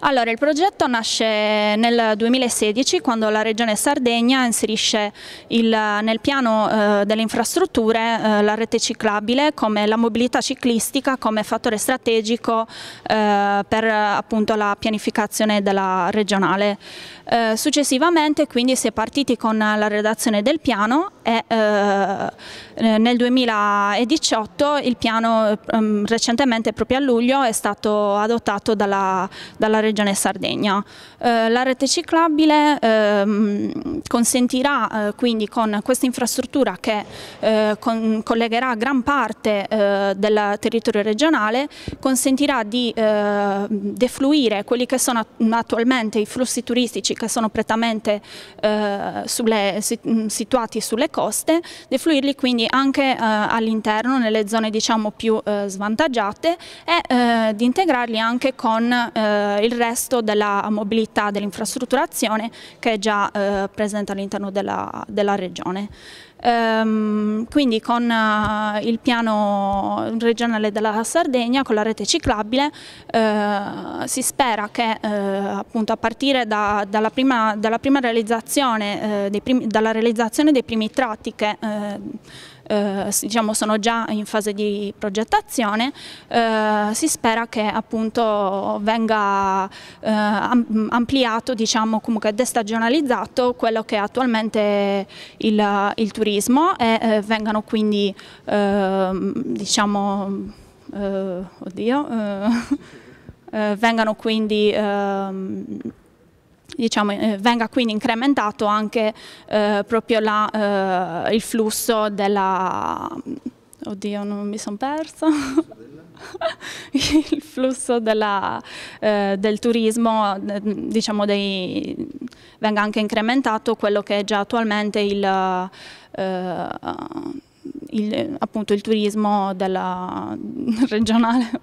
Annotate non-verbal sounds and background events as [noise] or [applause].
Allora, il progetto nasce nel 2016 quando la Regione Sardegna inserisce il, nel piano eh, delle infrastrutture eh, la rete ciclabile come la mobilità ciclistica come fattore strategico eh, per appunto, la pianificazione della regionale. Eh, successivamente quindi si è partiti con la redazione del piano e eh, eh, nel 2018 il piano ehm, recentemente proprio a luglio è stato adottato dalla, dalla Regione Regione Sardegna. Eh, rete ciclabile ehm, consentirà eh, quindi con questa infrastruttura che eh, con, collegherà gran parte eh, del territorio regionale, consentirà di eh, defluire quelli che sono attualmente i flussi turistici che sono prettamente eh, sulle, situati sulle coste, defluirli quindi anche all'interno nelle zone diciamo più svantaggiate e di integrarli anche con il resto della mobilità, dell'infrastrutturazione che è già eh, presente all'interno della, della, regione. Ehm, quindi con eh, il piano regionale della Sardegna, con la rete ciclabile, eh, si spera che eh, appunto a partire da, dalla, prima, dalla, prima realizzazione, eh, primi, dalla, realizzazione, dei primi tratti che eh, eh, diciamo, sono già in fase di progettazione, eh, si spera che appunto venga eh, ampliato, diciamo comunque destagionalizzato quello che è attualmente il, il turismo e eh, vengano quindi ehm, diciamo, eh, oddio, eh, [laughs] vengano quindi ehm, diciamo, eh, venga quindi incrementato anche eh, proprio la, eh, il flusso della... Oddio, non mi sono persa. [laughs] il flusso della, eh, del turismo eh, diciamo dei, venga anche incrementato quello che è già attualmente il, eh, il, appunto, il turismo della, [laughs] regionale